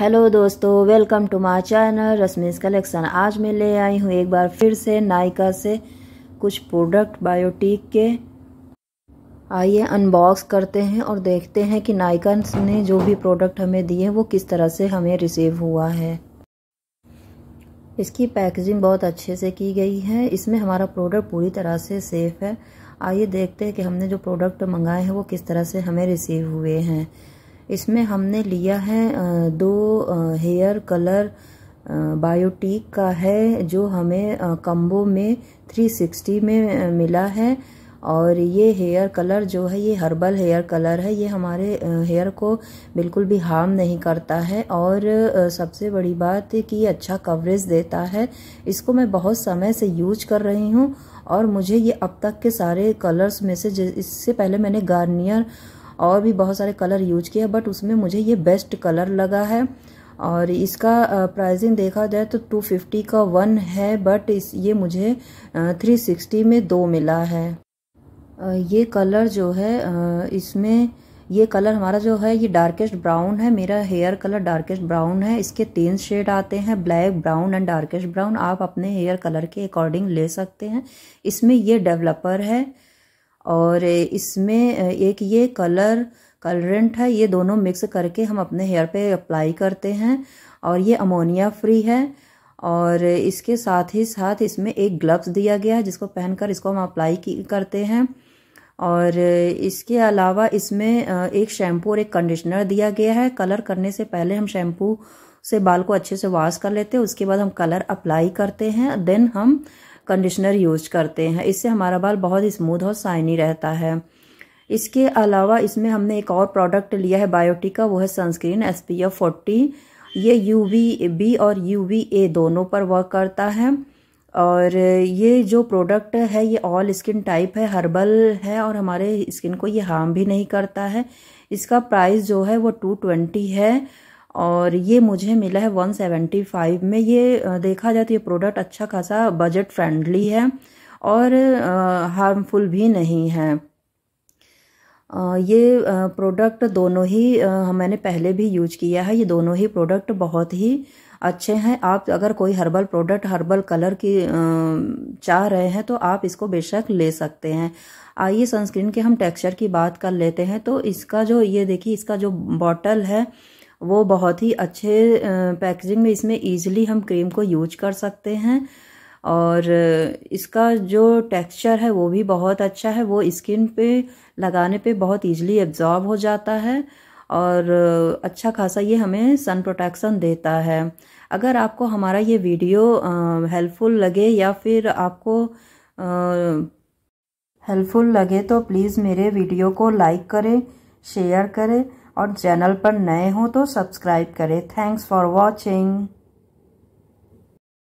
hello दोस्तों welcome to my channel Rashmi's collection आज मैं ले आई हूँ एक बार फिर से नायका से कुछ प्रोडक्ट बायोटिक के आइए अनबॉक्स करते हैं और देखते हैं कि नायका ने जो भी प्रोडक्ट हमें दिए वो किस तरह से हमें रिसीव हुआ है इसकी पैकेजिंग बहुत अच्छे से की गई है इसमें हमारा प्रोडक्ट पूरी तरह से सेफ़ है आइए देखते हैं कि हमने जो प्रोडक्ट मंगाए हैं वो किस तरह से हमें रिसीव हुए हैं इसमें हमने लिया है दो हेयर कलर बायोटीक का है जो हमें कम्बो में 360 में मिला है और ये हेयर कलर जो है ये हर्बल हेयर कलर है ये हमारे हेयर को बिल्कुल भी हार्म नहीं करता है और सबसे बड़ी बात कि ये अच्छा कवरेज देता है इसको मैं बहुत समय से यूज कर रही हूँ और मुझे ये अब तक के सारे कलर्स में से इससे पहले मैंने गार्नियर और भी बहुत सारे कलर यूज किए बट उसमें मुझे ये बेस्ट कलर लगा है और इसका प्राइसिंग देखा जाए तो 250 का वन है बट इस ये मुझे 360 में दो मिला है ये कलर जो है इसमें ये कलर हमारा जो है ये डार्केस्ट ब्राउन है मेरा हेयर कलर डार्केस्ट ब्राउन है इसके तीन शेड आते हैं black brown and darkest brown आप अपने हेयर कलर के अकॉर्डिंग ले सकते हैं इसमें ये डेवलपर है और इसमें एक ये कलर कलरेंट है ये दोनों मिक्स करके हम अपने हेयर पे अप्लाई करते हैं और ये अमोनिया फ्री है और इसके साथ ही साथ इसमें एक ग्लव्स दिया गया है जिसको पहनकर इसको हम अप्लाई करते हैं और इसके अलावा इसमें एक शैम्पू और एक कंडीशनर दिया गया है कलर करने से पहले हम शैम्पू से बाल को अच्छे से वॉश कर लेते हैं उसके बाद हम कलर अप्लाई करते हैं देन हम कंडीशनर यूज करते हैं इससे हमारा बाल बहुत ही स्मूथ और शाइनी रहता है इसके अलावा इसमें हमने एक और प्रोडक्ट लिया है बायोटिक का वो है sunscreen S P F forty ये यू वी बी और यू वी ए दोनों पर वर्क करता है और ये जो प्रोडक्ट है ये ऑल स्किन टाइप है हर्बल है और हमारे स्किन को ये हार्म भी नहीं करता है इसका प्राइस जो है वो टू ट्वेंटी है और ये मुझे मिला है 175 में ये देखा जाए तो ये प्रोडक्ट अच्छा खासा बजट फ्रेंडली है और हार्मफुल भी नहीं है ये प्रोडक्ट दोनों ही मैंने पहले भी यूज किया है ये दोनों ही प्रोडक्ट बहुत ही अच्छे हैं आप अगर कोई हर्बल प्रोडक्ट हर्बल कलर की चाह रहे हैं तो आप इसको बेशक ले सकते हैं आइए सनस्क्रीन के हम टेक्सचर की बात कर लेते हैं तो इसका जो ये देखिए इसका जो बॉटल है वो बहुत ही अच्छे पैकेजिंग में इसमें ईजिली हम क्रीम को यूज कर सकते हैं और इसका जो टेक्सचर है वो भी बहुत अच्छा है वो स्किन पे लगाने पे बहुत ईजिली एब्जॉर्ब हो जाता है और अच्छा खासा ये हमें सन प्रोटेक्शन देता है अगर आपको हमारा ये वीडियो हेल्पफुल लगे या फिर आपको हेल्पफुल लगे तो प्लीज़ मेरे वीडियो को लाइक करें शेयर करें और चैनल पर नए हों तो सब्सक्राइब करें थैंक्स फॉर वॉचिंग